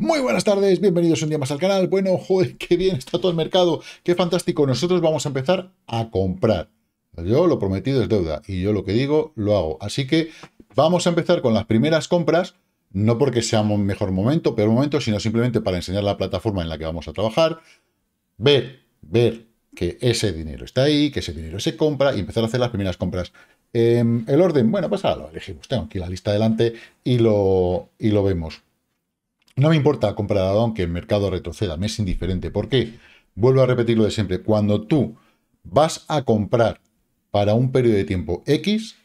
Muy buenas tardes, bienvenidos un día más al canal. Bueno, joder, qué bien está todo el mercado, qué fantástico. Nosotros vamos a empezar a comprar. Yo lo prometido es deuda y yo lo que digo lo hago. Así que vamos a empezar con las primeras compras, no porque sea un mejor momento, peor momento, sino simplemente para enseñar la plataforma en la que vamos a trabajar, ver, ver que ese dinero está ahí, que ese dinero se compra y empezar a hacer las primeras compras. Em, el orden, bueno, pues ahora lo elegimos. Tengo aquí la lista delante y lo, y lo vemos. No me importa comprar ahora, aunque el mercado retroceda, me es indiferente. ¿Por qué? Vuelvo a repetirlo de siempre. Cuando tú vas a comprar para un periodo de tiempo X,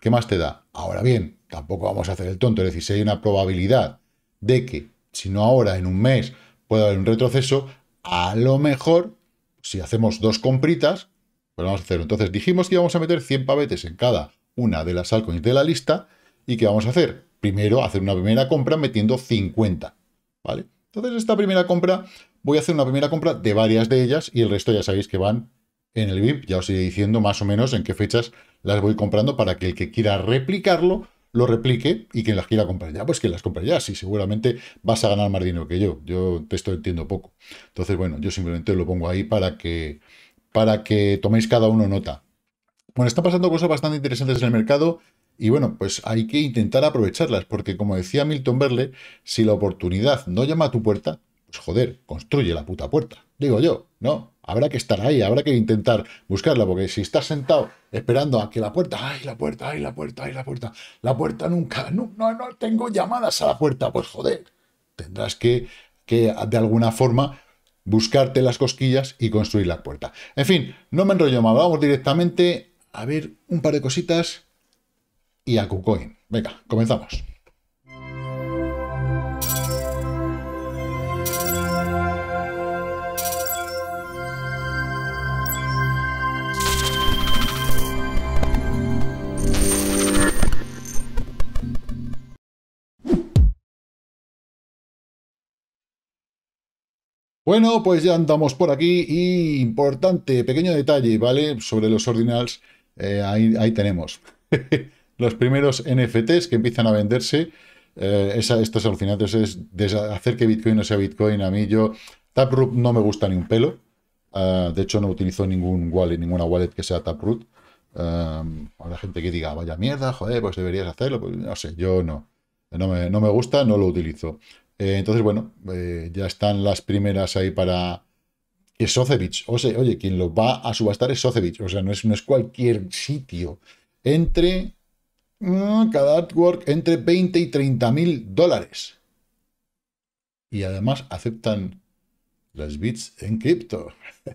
¿qué más te da? Ahora bien, tampoco vamos a hacer el tonto. Es decir, si hay una probabilidad de que, si no ahora, en un mes, pueda haber un retroceso, a lo mejor, si hacemos dos compritas, pues vamos a hacer. Entonces dijimos que íbamos a meter 100 pavetes en cada una de las altcoins de la lista. ¿Y qué vamos a hacer? primero hacer una primera compra metiendo 50, ¿vale? Entonces esta primera compra, voy a hacer una primera compra de varias de ellas y el resto ya sabéis que van en el VIP, ya os iré diciendo más o menos en qué fechas las voy comprando para que el que quiera replicarlo, lo replique y quien las quiera comprar ya, pues que las compre ya. Si seguramente vas a ganar más dinero que yo. Yo te estoy entiendo poco. Entonces, bueno, yo simplemente lo pongo ahí para que, para que toméis cada uno nota. Bueno, están pasando cosas bastante interesantes en el mercado. Y bueno, pues hay que intentar aprovecharlas, porque como decía Milton Berle, si la oportunidad no llama a tu puerta, pues joder, construye la puta puerta. Digo yo, ¿no? Habrá que estar ahí, habrá que intentar buscarla, porque si estás sentado esperando a que la puerta, ay, la puerta, ay, la puerta, ay, la puerta, la puerta nunca, no, no, tengo llamadas a la puerta, pues joder, tendrás que, que de alguna forma buscarte las cosquillas y construir la puerta. En fin, no me enrollo más, vamos directamente a ver un par de cositas y a KuCoin. Venga, comenzamos. Bueno, pues ya andamos por aquí y importante, pequeño detalle, ¿vale? Sobre los ordinals, eh, ahí, ahí tenemos. los primeros NFTs que empiezan a venderse. Eh, esa, estos alucinantes es hacer que Bitcoin no sea Bitcoin. A mí yo, Taproot no me gusta ni un pelo. Ah, de hecho, no utilizo ningún wallet, ninguna wallet que sea Taproot. a la gente que diga, vaya mierda, joder, pues deberías hacerlo. Pues, no sé, yo no. No me, gusta, no lo utilizo. Eh, entonces, bueno, eh, ya están las primeras ahí para... Que Socevich, o sea, oye, quien lo va a subastar es Socevich, o sea, no es, no es cualquier sitio. Entre Mm, cada artwork entre 20 y 30 mil dólares. Y además aceptan las bits en cripto.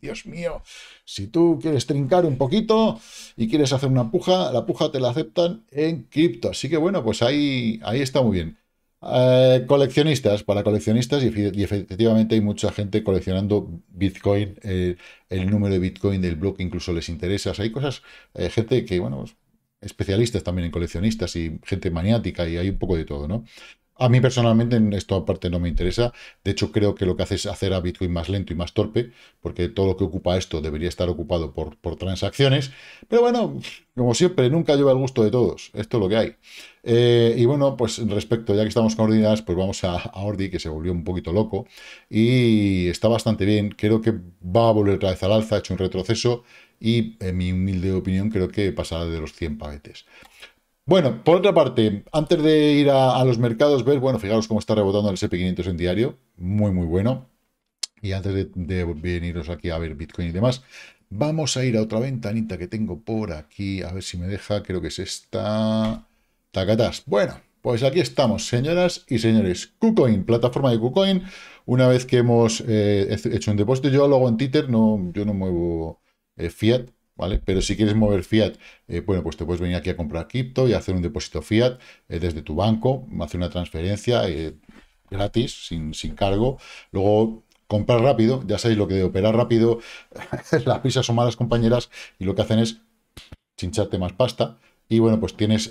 Dios mío, si tú quieres trincar un poquito y quieres hacer una puja, la puja te la aceptan en cripto. Así que bueno, pues ahí, ahí está muy bien. Eh, coleccionistas, para coleccionistas, y, efectivamente hay mucha gente coleccionando Bitcoin, eh, el número de Bitcoin del bloque incluso les interesa. hay cosas, eh, gente que, bueno, pues, especialistas también en coleccionistas y gente maniática y hay un poco de todo, ¿no? A mí personalmente en esto aparte no me interesa. De hecho, creo que lo que hace es hacer a Bitcoin más lento y más torpe, porque todo lo que ocupa esto debería estar ocupado por, por transacciones. Pero bueno, como siempre, nunca lleva el gusto de todos. Esto es lo que hay. Eh, y bueno, pues respecto, ya que estamos con pues vamos a, a, Ordi, que se volvió un poquito loco. Y está bastante bien. Creo que va a volver otra vez al alza, ha hecho un retroceso y en mi humilde opinión creo que pasará de los 100 pavetes. Bueno, por otra parte, antes de ir a, los mercados, ver, bueno, fijaros cómo está rebotando el SP500 en diario, muy muy bueno. Y antes de, veniros aquí a ver Bitcoin y demás, Vamos a ir a otra ventanita que tengo por aquí. A ver si me deja. Creo que es esta. Tacatas. Bueno, pues aquí estamos, señoras y señores. KuCoin, plataforma de KuCoin. Una vez que hemos eh, hecho un depósito, yo lo hago en Twitter. No, yo no muevo eh, fiat, ¿vale? Pero si quieres mover fiat, eh, bueno, pues te puedes venir aquí a comprar cripto y hacer un depósito fiat eh, desde tu banco, hacer una transferencia gratis, sin, sin cargo. Luego comprar rápido, ya sabéis lo que de operar rápido, las prisas son malas compañeras y lo que hacen es chincharte más pasta. Y bueno, pues tienes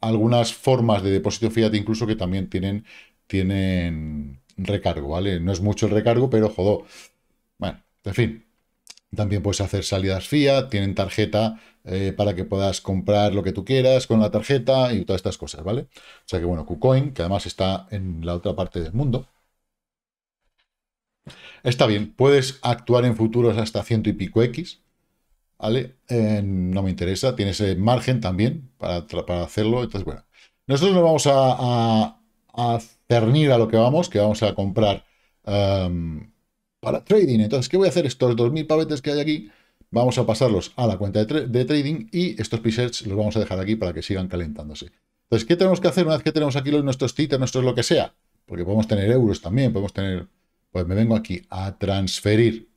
algunas formas de depósito fiat incluso que también tienen, tienen recargo, ¿vale? No es mucho el recargo, pero jodó. Bueno, en fin, también puedes hacer salidas fiat, tienen tarjeta eh, para que puedas comprar lo que tú quieras con la tarjeta y todas estas cosas, ¿vale? O sea que bueno, KuCoin, que además está en la otra parte del mundo. Está bien, puedes actuar en futuros hasta ciento y pico X, ¿vale? Eh, no me interesa, tienes ese eh, margen también para, hacerlo, entonces bueno. Nosotros nos vamos a, a, a, a lo que vamos, que vamos a comprar... Em, para trading. Entonces, ¿qué voy a hacer? Estos 2.000 pavetes que hay aquí, vamos a pasarlos a la cuenta de, trading y estos presets los vamos a dejar aquí para que sigan calentándose. Entonces, ¿qué tenemos que hacer una vez que tenemos aquí los, nuestros títulos nuestros lo que sea? Porque podemos tener euros también, podemos tener... Pues me vengo aquí a transferir.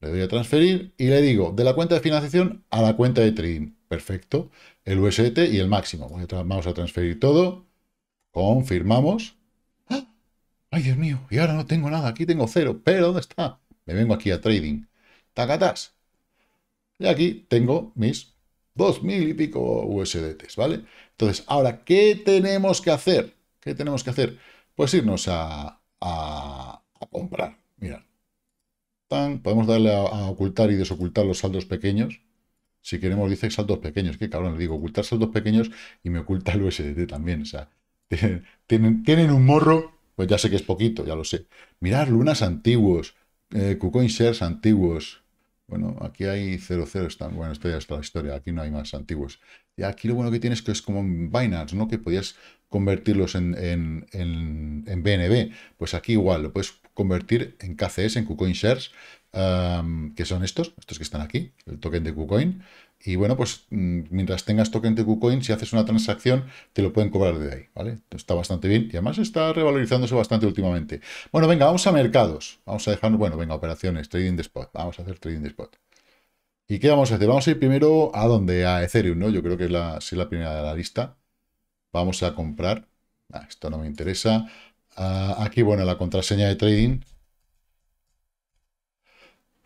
Le doy a transferir y le digo de la cuenta de financiación a la cuenta de trading. Perfecto. El UST y el máximo. Vamos a transferir todo. Confirmamos ay Dios mío, y ahora no tengo nada, aquí tengo cero, pero ¿dónde está? Me vengo aquí a trading, ¡Tacatás! Y aquí tengo mis dos mil y pico USDTs, ¿vale? Entonces, ahora, ¿qué tenemos que hacer? ¿Qué tenemos que hacer? Pues irnos a, a, comprar, mirad. Tan, podemos darle a, ocultar y desocultar los saldos pequeños, si queremos, dice saldos pequeños. Qué cabrón, le digo, ocultar saldos pequeños y me oculta el USDT también. O sea, tienen, tienen un morro pues ya sé que es poquito, ya lo sé. Mirar lunas antiguos, eh, KuCoin shares antiguos. Bueno, aquí hay 00, están, bueno, esto ya está la historia, aquí no hay más antiguos. Y aquí lo bueno que tienes es que es como Binance, ¿no? Que podías convertirlos en, en, en, en BNB. Pues aquí igual, lo puedes convertir en KCS, en KuCoin Shares, que son estos, estos que están aquí, el token de KuCoin, y bueno, pues mm, mientras tengas token de KuCoin, si haces una transacción, te lo pueden cobrar de ahí, ¿vale? Está bastante bien y además está revalorizándose bastante últimamente. Bueno, venga, vamos a mercados. Vamos a dejar, bueno, venga, operaciones, trading de spot. Vamos a hacer trading de spot. ¿Y qué vamos a hacer? Vamos a ir primero a donde A Ethereum, ¿no? Yo creo que es la, la primera de la lista. Vamos a comprar. Ah, esto no me interesa. Ah, aquí, bueno, la contraseña de trading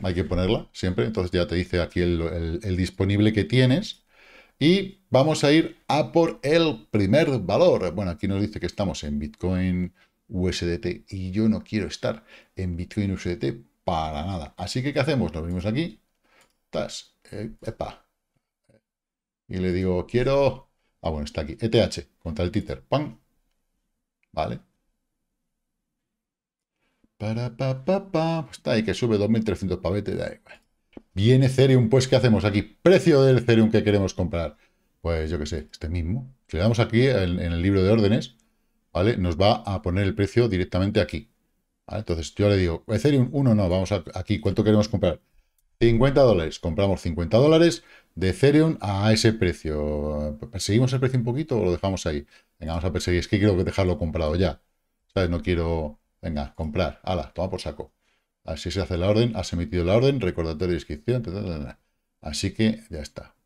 hay que ponerla siempre, entonces ya te dice aquí el, disponible que tienes. Y vamos a ir a por el primer valor. Bueno, aquí nos dice que estamos en Bitcoin USDT y yo no quiero estar en Bitcoin USDT para nada. Así que, ¿qué hacemos? Nos vemos aquí. Eh, y le digo, quiero... Ah, bueno, está aquí. ETH, contra el títer. Pan. Vale. Para, pa, pa, pa. Está ahí que sube 2.300 pavetes. Viene Ethereum, pues, ¿qué hacemos aquí? Precio del Ethereum que queremos comprar. Pues, yo qué sé, este mismo. Si le damos aquí en, el libro de órdenes, ¿vale? Nos va a poner el precio directamente aquí. Entonces, yo le digo, Ethereum 1 no, vamos aquí, ¿cuánto queremos comprar? 50 dólares. Compramos 50 dólares de Ethereum a ese precio. ¿Perseguimos el precio un poquito o lo dejamos ahí? Venga, vamos a perseguir. Es que quiero dejarlo comprado ya. ¿Sabes? No quiero Venga, comprar. Ala, toma por saco. Así se hace la orden. Has emitido la orden. Recordatorio de inscripción. Así que ya está.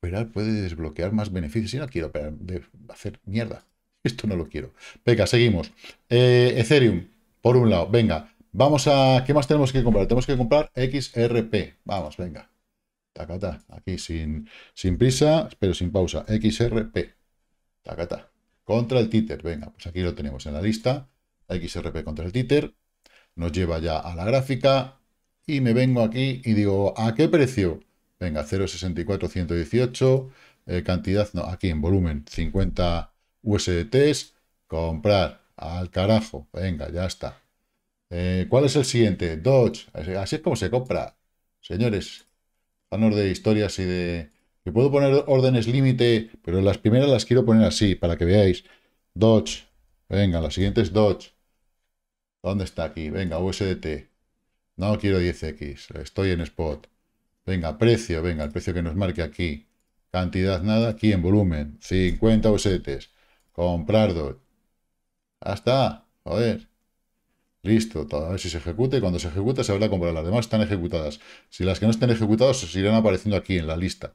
pero puede desbloquear más beneficios. Si no quiero hacer mierda. Esto no lo quiero. Venga, seguimos. Eh, Ethereum, por un lado. Venga, vamos a... ¿Qué más tenemos que comprar? Tenemos que comprar XRP. Vamos, venga. Tacata. Aquí sin, sin prisa, pero sin pausa. XRP. Tacata. Contra el títer. Venga, pues aquí lo tenemos en la lista. XRP contra el títer, nos lleva ya a la gráfica y me vengo aquí y digo, ¿a qué precio? Venga, 0.64118, eh, cantidad, no, aquí en volumen, 50 USDTs, comprar, al carajo, venga, ya está. Eh, ¿Cuál es el siguiente? Dodge, así es como se compra. Señores, vanos de historias y de... Que puedo poner órdenes límite, pero las primeras las quiero poner así, para que veáis. Dodge, venga, la siguiente es Dodge. ¿Dónde está aquí? Venga, USDT. No quiero 10X. Estoy en spot. Venga, precio. Venga, el precio que nos marque aquí. Cantidad nada. Aquí en volumen. 50 USDT. Comprar dos. Hasta. Joder. Listo, a ver si se ejecuta y cuando se ejecuta se habrá comprado. Las demás están ejecutadas. Si las que no estén ejecutadas se irán apareciendo aquí en la lista.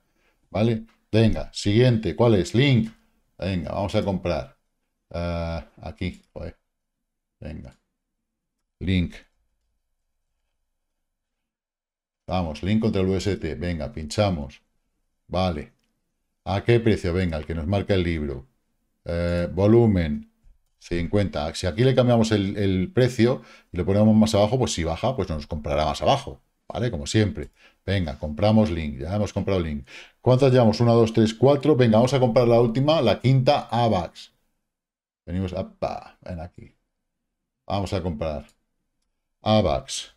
¿Vale? Venga, siguiente. ¿Cuál es? Link. Venga, vamos a comprar. Ah, aquí, Venga. Link. Vamos, link contra el UST. Venga, pinchamos. Vale. ¿A qué precio? Venga, el que nos marca el libro. Eh, volumen. 50. Si aquí le cambiamos el, precio y lo ponemos más abajo, pues si baja, pues nos comprará más abajo. ¿Vale? Como siempre. Venga, compramos Link. Ya hemos comprado Link. ¿Cuántas llevamos? 1, 2, 3, 4. Venga, vamos a comprar la última, la quinta AVAX. Venimos a... ven aquí. Vamos a comprar. AVAX.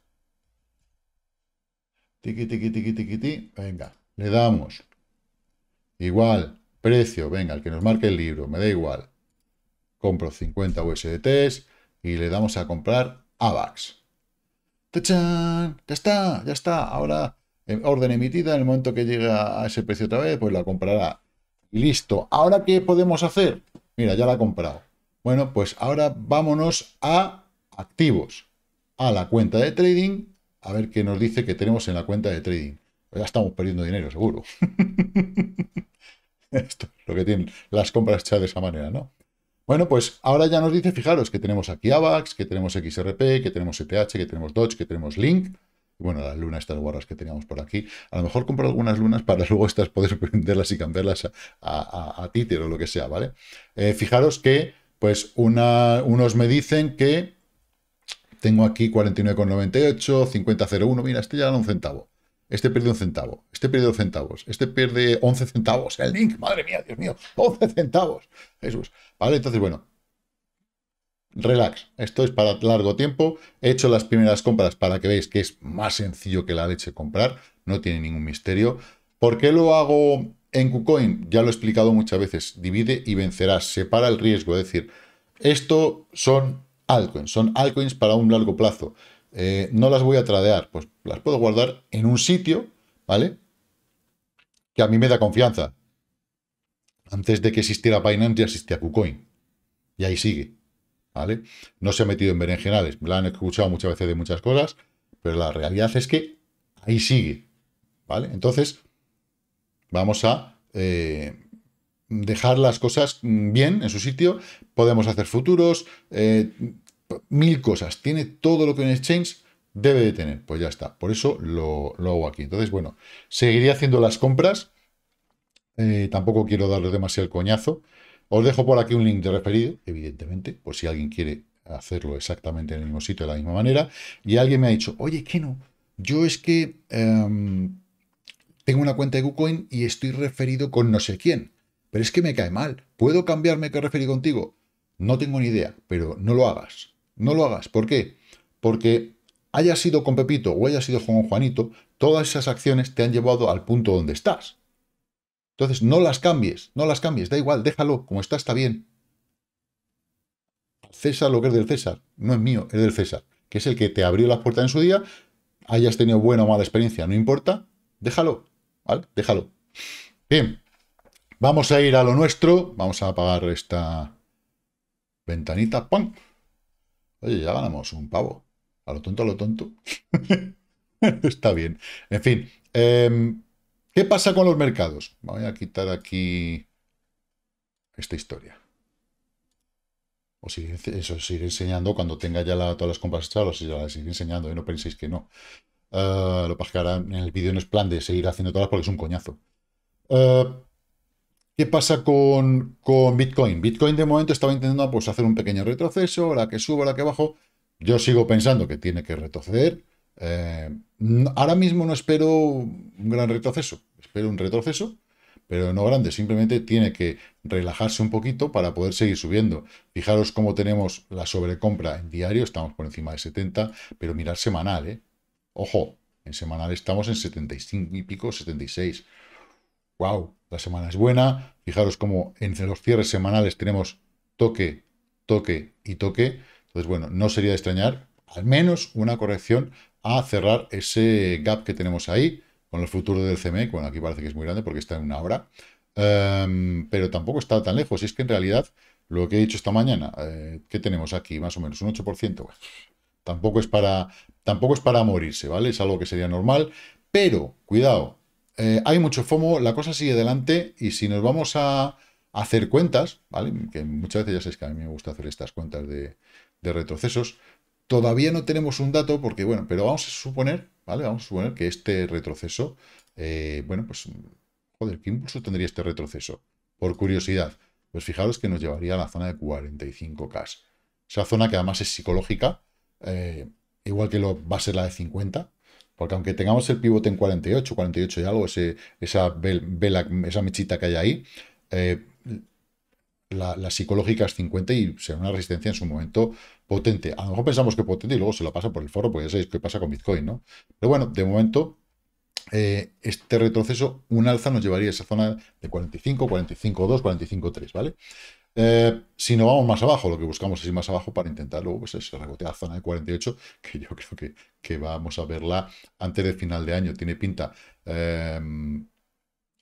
Tiqui, tiqui, tiqui, tiqui, Venga, le damos. Igual, precio, venga, el que nos marque el libro, me da igual. Compro 50 USDTs y le damos a comprar AVAX. ¡Tachán! Ya está, ya está. Ahora, en em, orden emitida, en el momento que llega a ese precio otra vez, pues la comprará. listo. ¿Ahora qué podemos hacer? Mira, ya la ha comprado. Bueno, pues ahora vámonos a activos a la cuenta de trading, a ver qué nos dice que tenemos en la cuenta de trading. Pues ya estamos perdiendo dinero, seguro. Esto es lo que tienen las compras hechas de esa manera, ¿no? Bueno, pues ahora ya nos dice, fijaros, que tenemos aquí AVAX, que tenemos XRP, que tenemos ETH, que tenemos Dodge, que tenemos Link. Y bueno, las lunas, estas guarras que teníamos por aquí. A lo mejor compro algunas lunas para luego estas poder venderlas y cambiarlas a, a, títer o lo que sea, ¿vale? Eh, fijaros que, pues, una, unos me dicen que tengo aquí 49,98, 50,01. Mira, este ya gana un centavo. Este pierde un centavo. Este pierde dos centavos. Este pierde 11 centavos. El link, madre mía, Dios mío. 11 centavos. Jesús. Vale, entonces, bueno. Relax. Esto es para largo tiempo. He hecho las primeras compras para que veáis que es más sencillo que la leche comprar. No tiene ningún misterio. ¿Por qué lo hago en KuCoin? Ya lo he explicado muchas veces. Divide y vencerás. Separa el riesgo. Es decir, esto son altcoins. Son altcoins para un largo plazo. Eh, no las voy a tradear, pues las puedo guardar en un sitio, ¿vale? Que a mí me da confianza. Antes de que existiera Binance ya existía KuCoin. Y ahí sigue, ¿vale? No se ha metido en berenjenales. Me la han escuchado muchas veces de muchas cosas, pero la realidad es que ahí sigue, ¿vale? Entonces, vamos a... Eh, dejar las cosas mm, bien en su sitio, podemos hacer futuros, eh, mil cosas. Tiene todo lo que un exchange debe de tener. Pues ya está. Por eso lo, hago aquí. Entonces, bueno, seguiré haciendo las compras. Eh, tampoco quiero darle demasiado el coñazo. Os dejo por aquí un link de referido, evidentemente, por si alguien quiere hacerlo exactamente en el mismo sitio, de la misma manera. Y alguien me ha dicho, oye, que no, yo es que em, tengo una cuenta de KuCoin y estoy referido con no sé quién. Pero es que me cae mal. ¿Puedo cambiarme que referí contigo? No tengo ni idea, pero no lo hagas. No lo hagas. ¿Por qué? Porque haya sido con Pepito o haya sido con Juanito, todas esas acciones te han llevado al punto donde estás. Entonces, no las cambies, no las cambies, da igual, déjalo, como está, está bien. César lo que es del César, no es mío, es del César, que es el que te abrió las puertas en su día, hayas tenido buena o mala experiencia, no importa, déjalo, ¿vale? Déjalo. Bien, Vamos a ir a lo nuestro. Vamos a apagar esta ventanita. ¡Pum! Oye, ya ganamos un pavo. A lo tonto, a lo tonto. Está bien. En fin. Em, ¿Qué pasa con los mercados? Voy a quitar aquí esta historia. O sí, os iré enseñando cuando tenga ya todas las compras hechas, os iré, enseñando y ¿eh? no penséis que no. Eh, lo que en el vídeo no es plan de seguir haciendo todas porque es un coñazo. Eh, ¿Qué pasa con, Bitcoin? Bitcoin de momento estaba intentando pues, hacer un pequeño retroceso, la que suba, la que bajo. Yo sigo pensando que tiene que retroceder. Eh, ahora mismo no espero un gran retroceso, espero un retroceso, pero no grande. Simplemente tiene que relajarse un poquito para poder seguir subiendo. Fijaros cómo tenemos la sobrecompra en diario, estamos por encima de 70, pero mirar semanal, ¿eh? Ojo, en semanal estamos en 75 y pico, 76 wow, la semana es buena. Fijaros cómo entre los cierres semanales tenemos toque, toque y toque. Entonces, bueno, no sería de extrañar al menos una corrección a cerrar ese gap que tenemos ahí con el futuro del CME, bueno, aquí parece que es muy grande porque está en una hora, em, pero tampoco está tan lejos. Y es que en realidad lo que he dicho esta mañana, eh, ¿qué tenemos aquí? Más o menos un 8%. tampoco, es para, tampoco es para morirse, ¿vale? Es algo que sería normal, pero cuidado, eh, hay mucho FOMO, la cosa sigue adelante y si nos vamos a hacer cuentas, Que muchas veces ya sabéis que a mí me gusta hacer estas cuentas de, retrocesos. Todavía no tenemos un dato porque, bueno, pero vamos a suponer, ¿vale? Vamos a suponer que este retroceso, eh, bueno, pues, joder, ¿qué impulso tendría este retroceso? Por curiosidad, pues fijaros que nos llevaría a la zona de 45K. Esa zona que además es psicológica, eh, igual que lo va a ser la de 50, porque aunque tengamos el pivote en 48, 48 y algo, esa, vela, esa mechita que hay ahí, eh, la, psicológica es 50 y será una resistencia en su momento potente. A lo mejor pensamos que potente y luego se lo pasa por el foro porque ya sabéis qué pasa con Bitcoin, ¿no? Pero bueno, de momento, eh, este retroceso, un alza nos llevaría a esa zona de 45, 45.2, 45.3, ¿vale? Eh, si no vamos más abajo, lo que buscamos es ir más abajo para intentar luego pues, ese rebotear a zona de 48, que yo creo que, que, vamos a verla antes del final de año, tiene pinta. Em,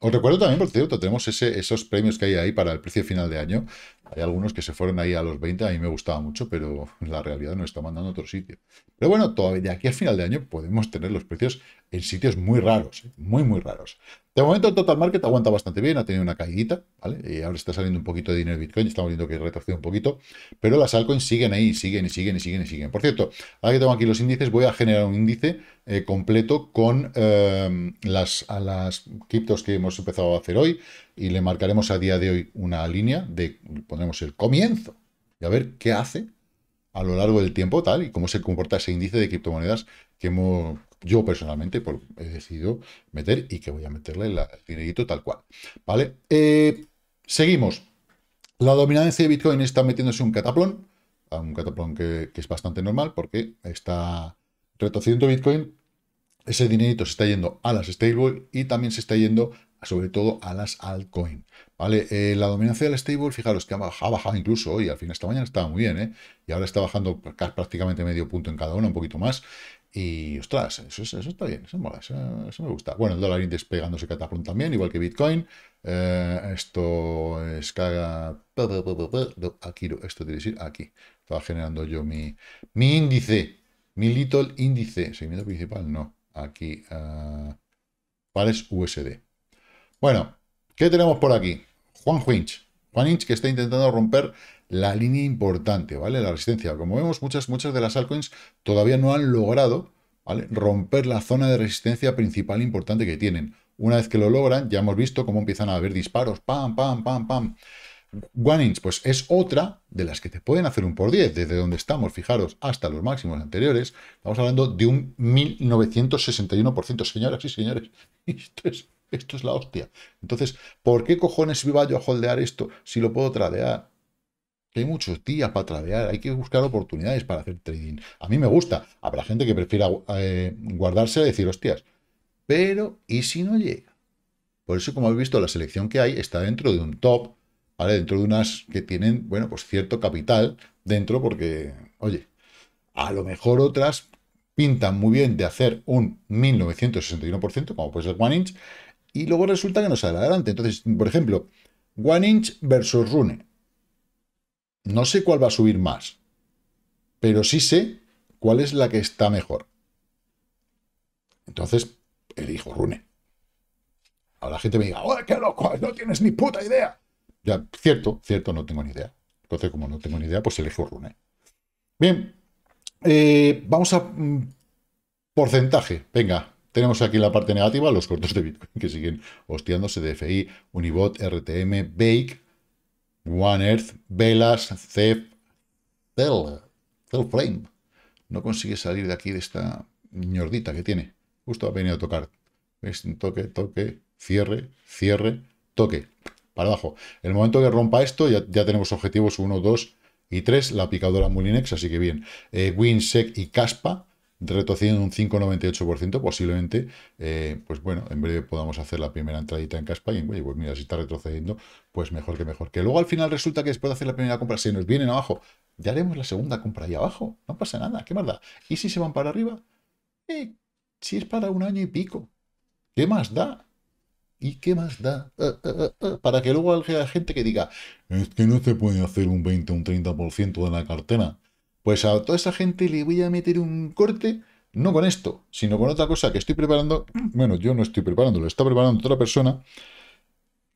os recuerdo también, por cierto, tenemos ese, esos premios que hay ahí para el precio final de año. Hay algunos que se fueron ahí a los 20, a mí me gustaba mucho, pero la realidad nos está mandando a otro sitio. Pero bueno, todavía, de aquí al final de año podemos tener los precios en sitios muy raros, ¿eh? muy, muy raros. De momento el total market aguanta bastante bien, ha tenido una caída, ¿vale? Y ahora está saliendo un poquito de dinero de Bitcoin, estamos viendo que retrocede un poquito, pero las altcoins siguen ahí, siguen y siguen y siguen y siguen. Por cierto, ahora que tengo aquí los índices, voy a generar un índice eh, completo con eh, las, a las criptos que hemos empezado a hacer hoy, y le marcaremos a día de hoy una línea de, pondremos el comienzo y a ver qué hace a lo largo del tiempo tal y cómo se comporta ese índice de criptomonedas que yo personalmente por, he decidido meter y que voy a meterle la, el dinerito tal cual. ¿Vale? Eh, seguimos. La dominancia de Bitcoin está metiéndose un cataplón, un cataplón que, es bastante normal porque está retrocediendo Bitcoin, ese dinerito se está yendo a las stable y también se está yendo sobre todo a las altcoin. ¿vale? Eh, la dominancia del stable, fijaros que ha bajado, incluso hoy, al fin de esta mañana estaba muy bien, ¿eh? y ahora está bajando prácticamente medio punto en cada uno un poquito más. Y ostras, eso, está bien, eso mola, eso, me gusta. Bueno, el dólar índice pegándose catapult también, igual que Bitcoin. Eh, esto es caga. Aquí, esto tiene que aquí. Estaba generando yo mi, mi índice, mi little índice. Seguimiento principal, no. Aquí, eh, pares USD. Bueno, ¿qué tenemos por aquí? Juan winch Juan Hinch que está intentando romper la línea importante, ¿vale? La resistencia. Como vemos, muchas, muchas de las altcoins todavía no han logrado ¿vale? romper la zona de resistencia principal importante que tienen. Una vez que lo logran, ya hemos visto cómo empiezan a haber disparos. Pam, pam, pam, pam. Juan Inch, pues es otra de las que te pueden hacer un por 10, desde donde estamos, fijaros, hasta los máximos anteriores, estamos hablando de un 1961%, señoras y señores, esto es esto es la hostia. Entonces, ¿por qué cojones iba yo a holdear esto si lo puedo tradear? Que hay muchos días para tradear, hay que buscar oportunidades para hacer trading. A mí me gusta, habrá gente que prefiera eh, guardarse y decir, hostias, pero ¿y si no llega? Por eso, como habéis visto, la selección que hay está dentro de un top, ¿vale? Dentro de unas que tienen, bueno, pues cierto capital dentro, porque, oye, a lo mejor otras pintan muy bien de hacer un 1961%, como puede ser One Inch, y luego resulta que no sale adelante. Entonces, por ejemplo, One Inch versus Rune. No sé cuál va a subir más, pero sí sé cuál es la que está mejor. Entonces, elijo Rune. Ahora la gente me diga, oh qué loco! No tienes ni puta idea. Ya, cierto, cierto, no tengo ni idea. Entonces, como no tengo ni idea, pues elijo Rune. Bien, eh, vamos a... Mm, porcentaje, venga, tenemos aquí la parte negativa, los cortos de Bitcoin que siguen hostiándose, DFI, Unibot, RTM, Bake, One Earth, Velas, Cef, Tell, Tell Flame. No consigue salir de aquí de esta ñordita que tiene. Justo ha venido a tocar. Toque, toque, cierre, cierre, toque. Para abajo. el momento que rompa esto, ya, tenemos objetivos 1, 2 y 3. La picadora Mulinex, así que bien. Eh, Winsec y Caspa retrocediendo un 5,98%, posiblemente, eh, pues bueno, en breve podamos hacer la primera entradita en caspa y, Oye, pues mira, si está retrocediendo, pues mejor que mejor. Que luego al final resulta que después de hacer la primera compra, si nos vienen abajo, ya haremos la segunda compra ahí abajo, no pasa nada, qué más da. ¿Y si se van para arriba? Eh, si es para un año y pico, ¿qué más da? ¿Y qué más da? Eh, para que luego haya gente que diga, es que no se puede hacer un 20 un 30% de la cartera. Pues a toda esa gente le voy a meter un corte, no con esto, sino con otra cosa que estoy preparando. Mm. Bueno, yo no estoy preparando, lo está preparando otra persona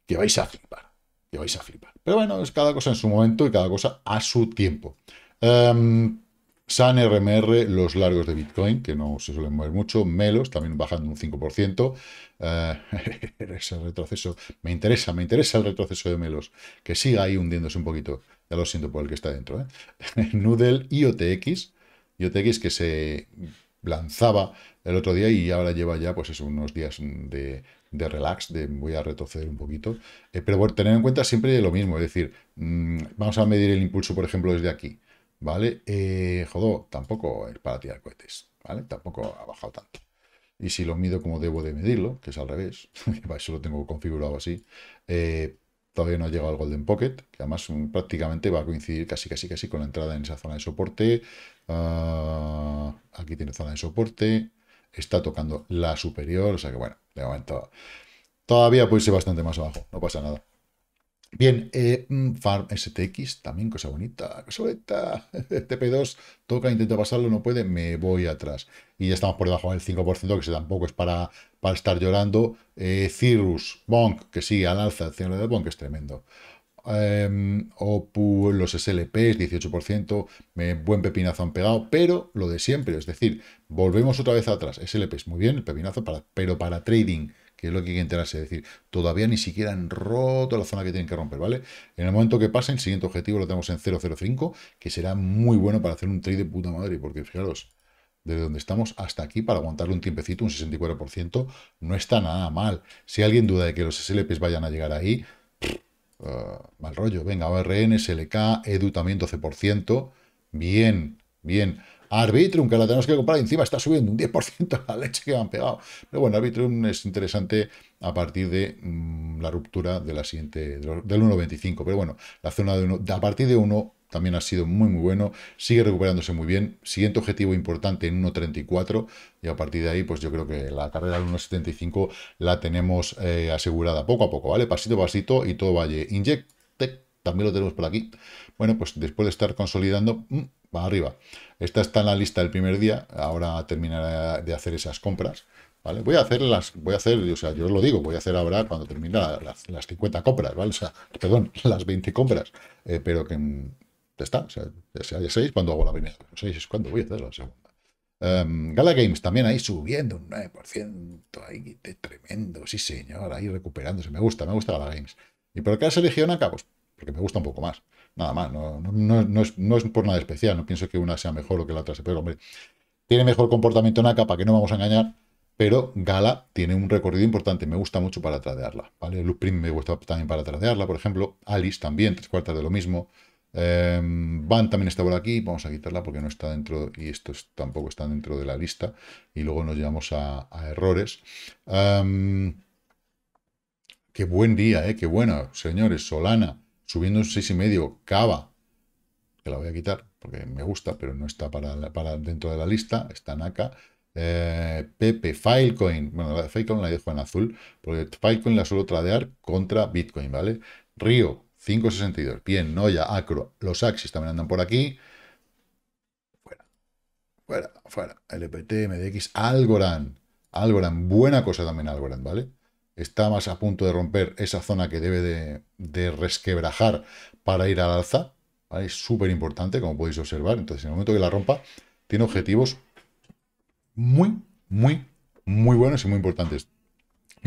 que vais a flipar. Que vais a flipar. Pero bueno, es cada cosa en su momento y cada cosa a su tiempo. Em, San RMR, los largos de Bitcoin, que no se suelen mover mucho. Melos, también bajando un 5%. ese eh, retroceso. Me interesa, me interesa el retroceso de Melos. Que siga ahí hundiéndose un poquito. Ya lo siento por el que está dentro. ¿eh? Noodle IOTX, IOTX que se lanzaba el otro día y ahora lleva ya pues eso, unos días de, relax, voy a retroceder un poquito. Eh, pero bueno, tener en cuenta siempre lo mismo, es decir, mm, vamos a medir el impulso, por ejemplo, desde aquí. ¿Vale? Eh, tampoco es para tirar cohetes, ¿vale? Tampoco ha bajado tanto. Y si lo mido como debo de medirlo, que es al revés, eso lo tengo configurado así, eh, Todavía no ha llegado al Golden Pocket, que además mm, prácticamente va a coincidir casi casi casi con la entrada en esa zona de soporte. Ah, aquí tiene zona de soporte. Está tocando la superior, o sea que bueno, de momento todavía puede ser bastante más abajo, no pasa nada. Bien, eh, mm, Farm STX, también cosa bonita, cosa bonita. TP2 toca, intenta pasarlo, no puede, me voy atrás. Y ya estamos por debajo del 5%, que tampoco es para, para estar llorando. Eh, Cirrus, Bonk, que sigue al alza, el de Bonk es tremendo. Eh, em, Opu, los SLPs, 18%, buen pepinazo han pegado, pero lo de siempre, es decir, volvemos otra vez atrás. SLP es muy bien, el pepinazo, pero para trading que es lo que hay que enterarse, es decir, todavía ni siquiera han roto la zona que tienen que romper, ¿vale? En el momento que pasen, el siguiente objetivo lo tenemos en 005, que será muy bueno para hacer un trade de puta madre, porque fijaros, desde donde estamos hasta aquí, para aguantarle un tiempecito, un 64%, no está nada mal. Si alguien duda de que los SLPs vayan a llegar ahí, uh, mal rollo, venga, ORN, SLK, EDU también 12%, bien, bien. Arbitrum, que la tenemos que comprar, encima está subiendo un 10% la leche que me han pegado. Pero bueno, Arbitrum es interesante a partir de mm, la ruptura de la siguiente, del 1.25. Pero bueno, la zona de 1, a partir de 1 también ha sido muy muy bueno, sigue recuperándose muy bien, siguiente objetivo importante en 1.34 y a partir de ahí pues yo creo que la carrera del 1.75 la tenemos eh, asegurada poco a poco, ¿vale? Pasito a pasito y todo vaya Inject también lo tenemos por aquí. Bueno, pues después de estar consolidando, mm, va arriba. Esta está en la lista del primer día, ahora terminaré de hacer esas compras. ¿Vale? Voy a hacer las, voy a hacer, o sea, yo lo digo, voy a hacer ahora cuando termine las, 50 compras, ¿vale? O sea, perdón, las 20 compras, eh, pero que mm, está, o sea, ya 6 cuando hago la primera, 6 pues es cuando voy a hacer la segunda. Em, Gala Games también ahí subiendo un 9%, ahí de tremendo, sí señor, ahí recuperándose, me gusta, me gusta Gala Games. ¿Y por qué has elegido acá? Pues porque me gusta un poco más. Nada más, no, no, es, por nada especial, no pienso que una sea mejor o que la otra sea peor. Hombre, tiene mejor comportamiento Naka, para que no vamos a engañar, pero Gala tiene un recorrido importante, me gusta mucho para tradearla. ¿vale? Prim me gusta también para tradearla, por ejemplo. Alice también, tres cuartas de lo mismo. Em, Van también está por aquí, vamos a quitarla porque no está dentro, y esto tampoco está dentro de la lista, y luego nos llevamos a, errores. Em, qué buen día, ¿eh? qué bueno, señores, Solana, subiendo un 6,5, Cava, que la voy a quitar porque me gusta, pero no está para, para dentro de la lista, está Naka, eh, Pepe, Filecoin, bueno, Filecoin la dejo en azul, porque Filecoin la suelo tradear contra Bitcoin, ¿vale? Río, 5,62, bien, Noya, Acro, los Axis también andan por aquí, fuera, fuera, fuera, LPT, MDX, Algorand, Algorand, buena cosa también Algorand, ¿vale? está más a punto de romper esa zona que debe de, resquebrajar para ir al alza. Es súper importante, como podéis observar. Entonces, en el momento que la rompa, tiene objetivos muy, muy, muy buenos y muy importantes.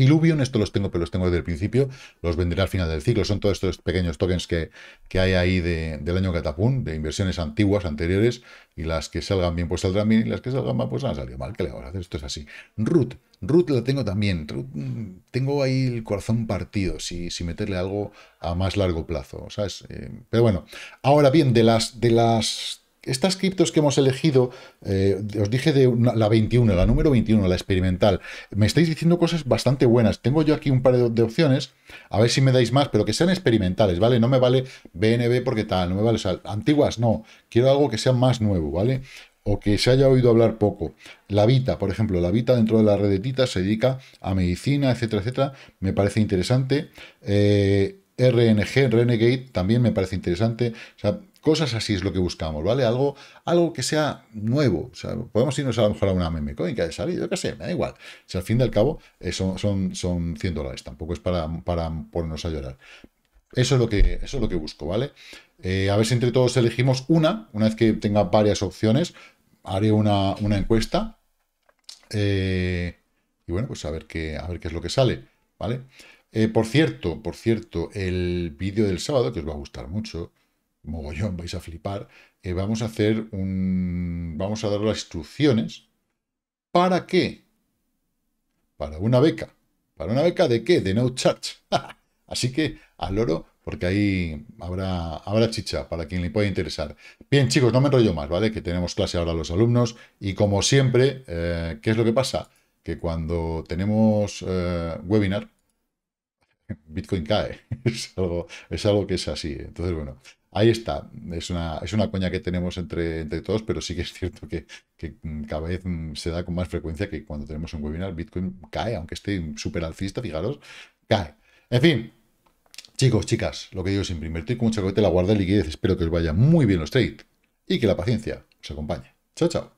Lubion, esto los tengo, pero los tengo desde el principio, los venderé al final del ciclo. Son todos estos pequeños tokens que, que hay ahí del año Catapun, de inversiones antiguas, anteriores, y las que salgan bien, pues saldrán bien, y las que salgan mal, pues han salido mal. ¿Qué le vamos a hacer? Esto es así. Ruth Ruth la tengo también. Mm, tengo ahí el corazón partido, si, si meterle algo a más largo plazo, eh, pero bueno, ahora bien, de las, de las estas criptos que hemos elegido, eh, os dije de la 21, la número 21, la experimental, me estáis diciendo cosas bastante buenas. Tengo yo aquí un par de, opciones, a ver si me dais más, pero que sean experimentales, ¿vale? No me vale BNB porque tal, no me vale, antiguas no, quiero algo que sea más nuevo, ¿vale? o que se haya oído hablar poco. La Vita, por ejemplo, la Vita dentro de la red de se dedica a medicina, etcétera, etcétera. Me parece interesante. Eh, RNG, Renegade, también me parece interesante. Cosas así es lo que buscamos, ¿vale? Algo, algo que sea nuevo. podemos irnos a lo mejor a una meme coin que haya salido, que qué sé, me da igual. si al fin y al cabo eh, son, son, 100 dólares, tampoco es para, para ponernos a llorar. Eso es lo que, eso es lo que busco, ¿vale? Eh, a ver si entre todos elegimos una, una vez que tenga varias opciones, haré una, una encuesta. Eh, y bueno, pues a ver qué, a ver qué es lo que sale, ¿vale? por cierto, por cierto, el vídeo del sábado, que os va a gustar mucho, mogollón, vais a flipar, eh, vamos a hacer un... vamos a dar las instrucciones. ¿Para qué? Para una beca. ¿Para una beca de qué? De no charge. Así que al oro, porque ahí habrá, habrá chicha para quien le pueda interesar. Bien, chicos, no me enrollo más, ¿vale? Que tenemos clase ahora los alumnos. Y como siempre, eh, ¿qué es lo que pasa? Que cuando tenemos eh, webinar, Bitcoin cae. Es algo, es algo que es así. Entonces, bueno, Ahí está, es una, es una coña que tenemos entre, todos, pero sí que es cierto que, cada vez mm, se da con más frecuencia que cuando tenemos un webinar, Bitcoin cae, aunque esté súper alcista, fijaros, cae. En fin, chicos, chicas, lo que digo siempre, invertir con mucha cohete la guarda de liquidez, espero que os vaya muy bien los trades y que la paciencia os acompañe. Chao, chao.